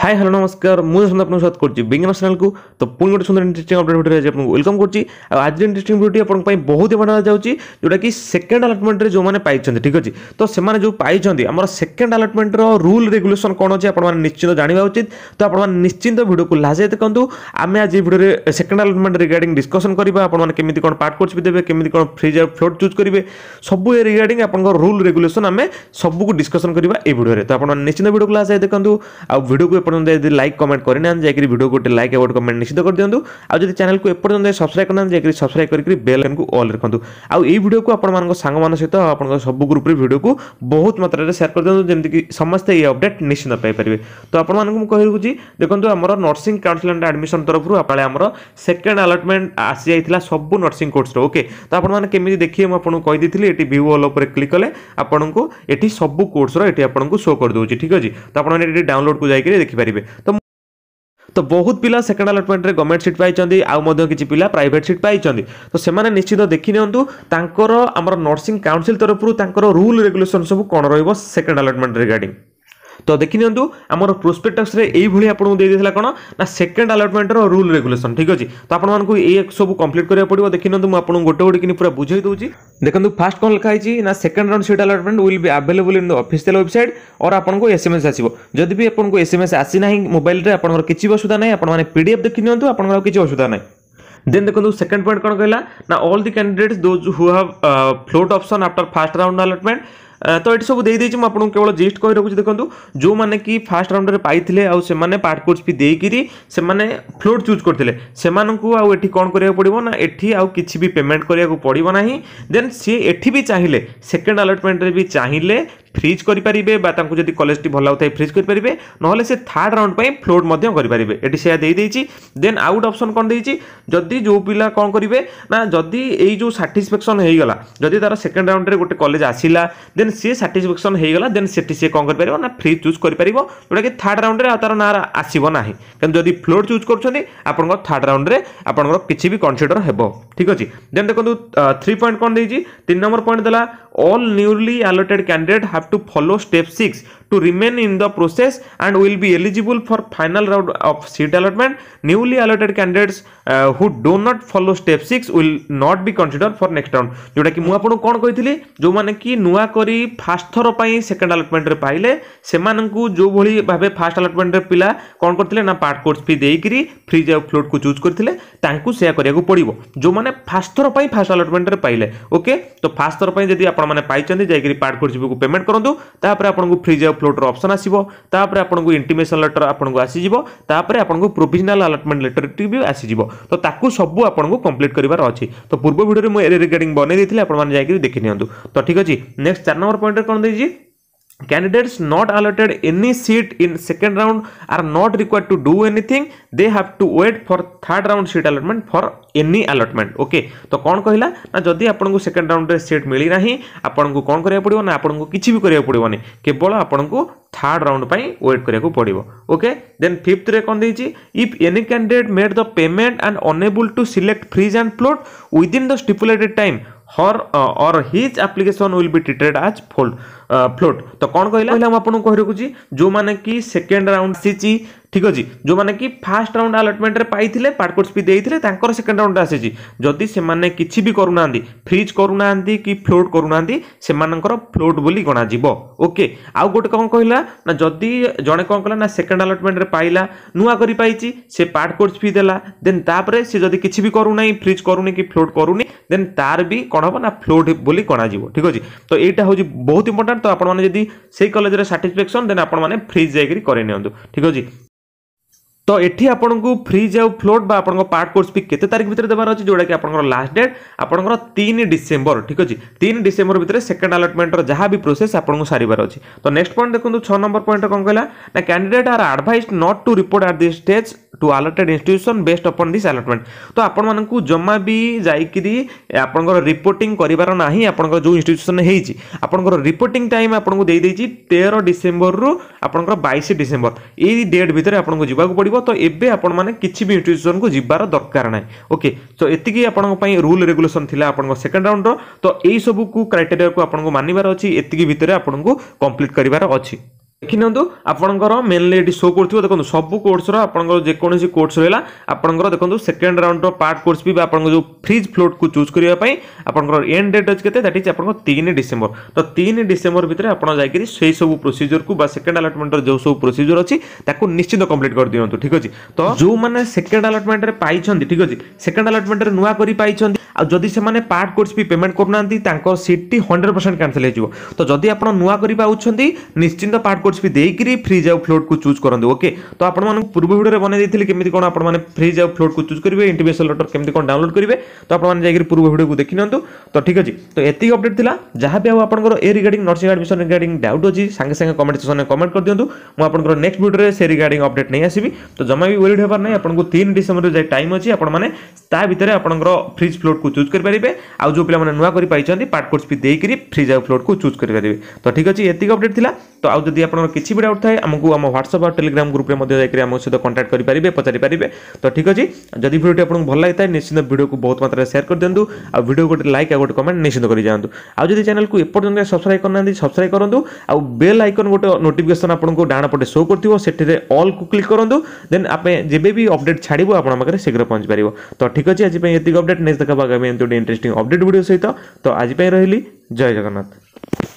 hi hello নমস্কার ମୁଁ ସନ୍ଧ୍ୟା ଆପଣଙ୍କ ସ୍ୱାଗତ କରୁଛି ବିଜ୍ଞାନ ଚ୍ୟାନେଲକୁ ତ ପୁଣି ଗୋଟେ ସୁନ୍ଦର ଇଣ୍ଟରେଷ୍ଟିଂ ଅପଡେଟ୍ ଭିଡ଼ିଓରେ ଆଜି ଆପଣଙ୍କୁ ୱେଲକମ୍ କରୁଛି ଆଉ ଆଜିର ଇଣ୍ଟରେଷ୍ଟିଂ ଭିଡ଼ିଓଟି ଆପଣଙ୍କ ପାଇଁ ବହୁତ ଇମ୍ପୋର୍ଟାଣ୍ଟ ଯାଉଛି ଯେଉଁଟାକି ସେକେଣ୍ଡ ଆଲଟମେଣ୍ଟରେ ଯେଉଁମାନେ ପାଇଛନ୍ତି ଠିକ୍ ଅଛି ତ ସେମାନେ ଯେଉଁ ପାଇଛନ୍ତି ଆମର ସେକେଣ୍ଡ ଆଲଟମେଣ୍ଟର ରୁଲ୍ ରେଗୁଲେସନ୍ କ'ଣ ଅଛି ଆପଣମାନେ ନିଶ୍ଚିନ୍ତ ଜାଣିବା ଉଚିତ ତ ଆପଣମାନେ ନିଶ୍ଚିନ୍ତ ଭିଡ଼ିଓକୁ ଲାଜେ ଦେଖନ୍ତୁ ଆମେ ଆଜି ଭିଡ଼ିଓରେ ସେକେଣ୍ଡ ଆଲଟମେଣ୍ଟ ରିଗାର୍ଡିଂ ଡିସ୍କସନ୍ କରିବା ଆପଣମାନେ କେମିତି କ'ଣ ପାର୍ଟ କୋର୍ସ ବି ଦେବେ କେମିତି କ'ଣ ଫ୍ରିଜ୍ ଆଉ ଫ୍ଲୋଟ୍ ଚୁଜ୍ କରିବେ ସବୁ ଏ ରିଗାର୍ଡିଂ ଆପଣଙ୍କ ରୁଲ୍ ରେଗୁଲେସନ୍ ଆମେ ସବୁକୁ ଡିସ୍କସନ୍ କରିବା ଏଇ ଭିଡ଼ିଓରେ ତ ଆପଣମାନେ ନିଶ୍ଚିନ୍ତ ଭିଡ଼ିଓକୁ ଲାଜେ ଦେଖନ୍ତୁ ଆଉ ଭିଡ଼ିଓକୁ এপর্যন্ত যদি লাইক কমেন্ট করে না যাই ভিডিও গোটে লাইক এবং কমেন্ট নিশ্চিত করে দিও আর যদি চ্যানেল এপর্যন্ত সবসক্রাইব করে না যাই সবসক্রাইব করি বেল আইকন অল রাখতু আউ এই ভিডিও আপনার সাংগ মান সহ আপনার সব গ্রুপে ভিডিও বহুত মাত্রায় সেয়ার করে দিও যেমি সমস্তে এই অপডেট নিশ্চিত পাইপারে তো আপনার কহিরুছি দেখুন আমার নর্সিং কাউন্সিল আন্ড আডমিশন তরফর আপনার আমার সেকেন্ড আলটমেন্ট আসি যাই সবু নর্সিং কোর্সর ওকে তো আপনার কেমি দেখবে মু আপনার কইদি এটি ভিউ অল উপরে ক্লিক কলে আপনার এটি সবু কোর্সর এটি আপনার শো করে দেছি ঠিক আছে তো আপনার এটি ডাউনলোড কু যাই ଦେଖିପାରିବେ ତ ତ ବହୁତ ପିଲା ସେକେଣ୍ଡ ଆଲଟମେଣ୍ଟରେ ଗଭର୍ଣ୍ଣମେଣ୍ଟ ସିଟ୍ ପାଇଛନ୍ତି ଆଉ ମଧ୍ୟ କିଛି ପିଲା ପ୍ରାଇଭେଟ୍ ସିଟ୍ ପାଇଛନ୍ତି ତ ସେମାନେ ନିଶ୍ଚିତ ଦେଖିନିଅନ୍ତୁ ତାଙ୍କର ଆମର ନର୍ସିଂ କାଉନସିଲ୍ ତରଫରୁ ତାଙ୍କର ରୁଲ୍ ରେଗୁଲେସନ୍ ସବୁ କ'ଣ ରହିବ ସେକେଣ୍ଡ ଆଲଟମେଣ୍ଟ ରିଗାର୍ଡିଂ ତ ଦେଖିନିଅନ୍ତୁ ଆମର ପ୍ରୋସ୍ପେକ୍ଟସ୍ରେ ଏଇଭଳି ଆପଣଙ୍କୁ ଦେଇଦେଇଥିଲା କ'ଣ ନା ସେକେଣ୍ଡ ଆଲଟମେଣ୍ଟର ରୁଲ୍ ରେଗୁଲେସନ୍ ଠିକ୍ ଅଛି ତ ଆପଣମାନଙ୍କୁ ଏ ସବୁ କମ୍ପ୍ଲିଟ୍ କରିବାକୁ ପଡ଼ିବ ଦେଖିନିଅନ୍ତୁ ମୁଁ ଆପଣଙ୍କୁ ଗୋଟେ ଗୋଟେ କିନି ପୁରା ବୁଝେଇ ଦେଉଛି ଦେଖନ୍ତୁ ଫାଷ୍ଟ କ'ଣ ଲେଖା ହେଇଛି ନା second round seat allotment will be available in the official website or ଆପଣଙ୍କୁ ଏସ୍ଏମ୍ଏସ୍ ଆସିବ ଯଦି ବି ଆପଣଙ୍କୁ ଏସ୍ଏମ୍ଏସ୍ ଆସିନାହିଁ ମୋବାଇଲରେ ଆପଣଙ୍କର କିଛି ଅସୁବିଧା ନାହିଁ ଆପଣମାନେ ପି ଡି ଏଫ୍ ଦେଖିନିଅନ୍ତୁ ଆପଣଙ୍କର ଆଉ କିଛି ଅସୁବିଧା ନାହିଁ देन देखो सेकंड पॉइंट कौन कहला ना all the candidates those who have float option after first round allotment ତ ଏଠି ସବୁ ଦେଇଦେଇଛି ମୁଁ ଆପଣଙ୍କୁ କେବଳ ଜିଷ୍ଟ କହି ରଖୁଛି ଦେଖନ୍ତୁ ଯେଉଁମାନେ କି ଫାର୍ଷ୍ଟ ରାଉଣ୍ଡରେ ପାଇଥିଲେ ଆଉ ସେମାନେ ପାର୍ଟ କୋର୍ସ ଫି ଦେଇକିରି ସେମାନେ ଫ୍ଲୋର୍ ଚୁଜ୍ କରିଥିଲେ ସେମାନଙ୍କୁ ଆଉ ଏଠି କ'ଣ କରିବାକୁ ପଡ଼ିବ ନା ଏଠି ଆଉ କିଛି ବି ପେମେଣ୍ଟ କରିବାକୁ ପଡ଼ିବ ନାହିଁ ଦେନ୍ ସିଏ ଏଠି ବି ଚାହିଁଲେ ସେକେଣ୍ଡ ଆଲଟମେଣ୍ଟରେ ବି ଚାହିଁଲେ ফ্রিজ করিপারে বা তাঁকু যদি কলেজটি ভাল লাগুথাই ফ্রিজ করিপারে নহলে সে থার্ড রাউন্ড পাই ফ্লোট মধ্যে করিপারে এটি সেয়া দিয়ে দিয়েছি দেন আউ গোটে অপসন কম দিয়েছি যদি যে পিলা কম করবে না যদি এই যে সাটিসফ্যাকশন হয়ে গলা যদি তার সেকেন্ড রাউন্ডে গোটে কলেজ আসিলা দেন সি সাটিসফ্যাকশন হয়ে গলা দেন সেটি সে কম করিপার না ফ্রিজ চুজ করিপার যেটাকি থার্ড রাউন্ডে তার না আসব না কিন্তু যদি ফ্লোট চুজ করছেন আপনার থার্ড রাউন্ডে আপনার কিছু বি কনসিডর হব ঠিক আছে দেন দেখুন থ্রি পয়েন্ট কম দিয়েছি তিন নম্বর পয়েন্ট দেলা all newly allotted candidate have have to follow step 6 to remain in the process and will be eligible for final round of seat allotment newly allotted candidates uh, who do not follow step 6 will not be considered for next round जोटा कि मु आपन कोन कहितली जो माने कि नुवा करी fast थर पई सेकंड अलॉटमेंट रे पाइले सेमान को जो भली भाबे फास्ट अलॉटमेंट रे पिला कोन करथिले ना पार्ट कोर्स फी देइकरी फ्री जे फ्लोट को चूज करथिले तांकू सेया करिया को पड़िबो जो माने फास्ट थर पई फास्ट अलॉटमेंट रे पाइले ओके तो फास्ट थर पई जदी आपन माने पाइचंदी जाइकरी पार्ट कोर्स को पेमेंट करंतु तापर आपन को फ्री ପ୍ଲଟ୍ର ଅପସନ୍ ଆସିବ ତାପରେ ଆପଣଙ୍କୁ ଇଣ୍ଟିମେସନ୍ ଲେଟର ଆପଣଙ୍କୁ ଆସିଯିବ ତାପରେ ଆପଣଙ୍କୁ ପ୍ରୋଭିଜନାଲ୍ ଆଲଟମେଣ୍ଟ ଲେଟରଟି ବି ଆସିଯିବ ତ ତାକୁ ସବୁ ଆପଣଙ୍କୁ କମ୍ପ୍ଲିଟ୍ କରିବାର ଅଛି ତ ପୂର୍ବ ଭିଡ଼ିଓରେ ମୁଁ ଏ ରିଗାର୍ଡିଂ ବନେଇ ଦେଇଥିଲି ଆପଣମାନେ ଯାଇକି ଦେଖି ନିଅନ୍ତୁ ତ ଠିକ୍ ଅଛି ନେକ୍ସଟ ଚାରି ନମ୍ବର ପଏଣ୍ଟରେ କ'ଣ ଦେଇଛି candidates not allotted any seat in second round are not required to do anything they have to wait for third round seat allotment for any allotment okay तो कौन कहला ना जदि आपको सेकेंड राउंड रे सीट मिली ना आपको कौन करा पड़ो ना आपको किसी भी करा पड़ो नहीं केवल आपको थर्ड राउंड पर वेट करा पड़ो ओके देन फिफ्थ रे कौन देखिए if any candidate made the payment and enable to select freeze and float within the stipulated time her or his application will be treated as fold float तो कौन कहला कहला हम आपको कही रखुच्छी जो मैंने कि सेकेंड राउंड सीची ঠিক ଅଛି ଯେଉଁମାନେ କି ଫାର୍ଷ୍ଟ ରାଉଣ୍ଡ ଆଲଟମେଣ୍ଟରେ ପାଇଥିଲେ ପାର୍ଟକୋର୍ସ ବି ଦେଇଥିଲେ ତାଙ୍କର ସେକେଣ୍ଡ ରାଉଣ୍ଡ ଆସିଛି ଯଦି ସେମାନେ କିଛି ବି କରୁନାହାନ୍ତି ଫ୍ରିଜ୍ କରୁନାହାନ୍ତି କି ଫ୍ଲୋଟ୍ କରୁନାହାନ୍ତି ସେମାନଙ୍କର ଫ୍ଲୋଟ୍ ବୋଲି ଗଣାଯିବ ଓକେ ଆଉ ଗୋଟେ କ'ଣ କହିଲା ନା ଯଦି ଜଣେ କ'ଣ କଲା ନା ସେକେଣ୍ଡ ଆଲଟମେଣ୍ଟରେ ପାଇଲା ନୂଆ କରି ପାଇଛି ସେ ପାର୍ଟକୋର୍ସ ଫି ଦେଲା ଦେନ୍ ତାପରେ ସେ ଯଦି କିଛି ବି କରୁନାହିଁ ଫ୍ରିଜ୍ କରୁନି କି ଫ୍ଲୋଟ୍ କରୁନି ଦେନ୍ ତାର ବି କ'ଣ ହେବ ନା ଫ୍ଲୋଟ୍ ବୋଲି ଗଣାଯିବ ଠିକ୍ ଅଛି ତ ଏଇଟା ହେଉଛି ବହୁତ ଇମ୍ପୋର୍ଟାଣ୍ଟ ତ ଆପଣମାନେ ଯଦି ସେଇ କଲେଜରେ ସାଟିସ୍ଫ୍ୟାକ୍ସନ୍ ଦେନ୍ ଆପଣମାନେ ଫ୍ରିଜ୍ ଯାଇକରି କରେଇ ନିଅନ୍ତୁ ଠିକ୍ ଅଛି তো এটি আপনার ফ্রিজ আউ ফ্লোট বা আপনার পার্ট কোর্স ফি কেতে তারিখ ভিতরে দেবার অছে যেটা কি আপনার লাস্ট ডেট আপনার তিন ডিসেম্বর ঠিক আছে তিন ডিসেম্বর ভিতরে সেকেন্ড আলটমেন্টর যা বি প্রোসেস আপনার সারিবার অছে তো নেক্সট পয়েন্ট দেখুন ছ নম্বর পয়েন্ট কম কহিলা না candidate are advise not to report at the stage to allotted institution based अपन दिस आलटमेंट तो आपँक जमा भी जाइकरी आप रिपोर्टिंग करार ना आपण जो इन्यूशन होपर रिपोर्ट टाइम आपको दे तेरह डिसेम्बर रु आप बैश डिसेम्बर यही डेट भितर आपको जावाक पड़ो तो ये आप किसी भी इन्यूशन को जबार दरकार ना ओके तो ये आप रूल रेगुलेसन थी आप सेकेंड राउंड तो यही सब क्राइटेरिया को आपको मानवर अच्छी एति भितर आपको कम्प्लीट कर अच्छी ଦେଖିନିଅନ୍ତୁ ଆପଣଙ୍କର ମେନ୍ଲି ଏଠି ଶୋ କରୁଥିବ ଦେଖନ୍ତୁ ସବୁ କୋର୍ସର ଆପଣଙ୍କର ଯେକୌଣସି କୋର୍ସ ରହିଲା ଆପଣଙ୍କର ଦେଖନ୍ତୁ ସେକେଣ୍ଡ ରାଉଣ୍ଡର ପାର୍ଟ କୋର୍ସ ବି ଆପଣଙ୍କ ଯେଉଁ ଫ୍ରିଜ୍ ଫ୍ଲୋଟ୍କୁ ଚୁଜ୍ କରିବା ପାଇଁ ଆପଣଙ୍କର ଏଣ୍ଡ ଡେଟ୍ ଅଛି କେତେ ଦ୍ୟାଟ୍ ଇଜ୍ ଆପଣଙ୍କ ତିନି ଡିସେମ୍ବର ତ ତିନି ଡିସେମ୍ବର ଭିତରେ ଆପଣ ଯାଇକରି ସେଇ ସବୁ ପ୍ରୋସିଜିଓରକୁ ବା ସେକେଣ୍ଡ ଆଲଟମେଣ୍ଟର ଯେଉଁ ସବୁ ପ୍ରୋସିଜିଓର ଅଛି ତାକୁ ନିଶ୍ଚିତ କମ୍ପ୍ଲିଟ୍ କରିଦିଅନ୍ତୁ ଠିକ୍ ଅଛି ତ ଯେଉଁମାନେ ସେକେଣ୍ଡ ଆଲଟମେଣ୍ଟରେ ପାଇଛନ୍ତି ଠିକ୍ ଅଛି ସେକେଣ୍ଡ ଆଲଟମେଣ୍ଟରେ ନୂଆ କରି ପାଇଛନ୍ତି ଆଉ ଯଦି ସେମାନେ ପାର୍ଟ କୋର୍ସ ବି ପେମେଣ୍ଟ କରୁନାହାନ୍ତି ତାଙ୍କ ସିଟ୍ଟି ହଣ୍ଡ୍ରେଡ଼ ପରସେଣ୍ଟ କ୍ୟାନସଲ୍ ହେଇଯିବ ତ ଯଦି ଆପଣ ନୂଆ କରି ପାଉଛନ୍ତି ନିଶ୍ଚିନ୍ତ ପାର୍ଟ କୋର୍ସ कोड्स भी देकर फ्रिज आउ फ्लोट को चूज करते ओके तो आपण पूर्व भिडियो बनई देखिए कमी कौन आप फ्रिज आउ फ्लोट को चूज करेंगे इंटरव्यूस लटर कमी कौन डाउनलोड करेंगे तो आपने जाकर पूर्व भिडियो को देखी निंतु तो ठीक अच्छे तो ये अपडेट था जहाँ भी आपर ए regard nursing admission regard doubt अच्छी सांगे सांगे कमेंट सेक्शन में कमेंट कर दिखाँ मुझे नेक्स्ट भिडियो से रिगार्ड अपडेट नहीं आसबि तो जमा भी वेरीड होना नहीं आपको तीन डिसेम्बर जाए टाइम अच्छी आपने भितर आप फ्रिज फ्लोट को चूज करेंगे आउ जो पे नुआ कर पार्ट कोर्स भी देकर फ्रिज आउ फ्लोट को चूज करेंगे तो ठीक अच्छे ये अपडेट था तो आज जब आप আপনার কিছু भी डाउट थाए आमको आम ह्वाट्सअप और टेलीग्राम ग्रुप में जाकर आम सहित कंटाक्ट करेंगे पचारिपारे तो ठीक अच्छे जदि भिडियो आपको भल लगी है निश्चित भिडियो को बहुत मात्रा सेयार कर दिखाँ आ भिडियो गोटे लाइक आ गोटे कमेंट निश्चित कर जातु आज जब चैनल को एपर्तंत सब्सक्राइब करना सब्सक्राइब करूँ आउ बेल आइकन गोटे नोटिफिकेसन आपको डाण पटे शो कर से अल को क्लिक करूँ देन आप जब भी अपडेट छाड़ू आप पाखे शीघ्र पहुँच पार तो ठीक अच्छे आज ये अपडेट नेक्स्ट देखा आगामी इंटरेस्टिंग अपडेट भिडियो सहित तो आज रही जय जगन्नाथ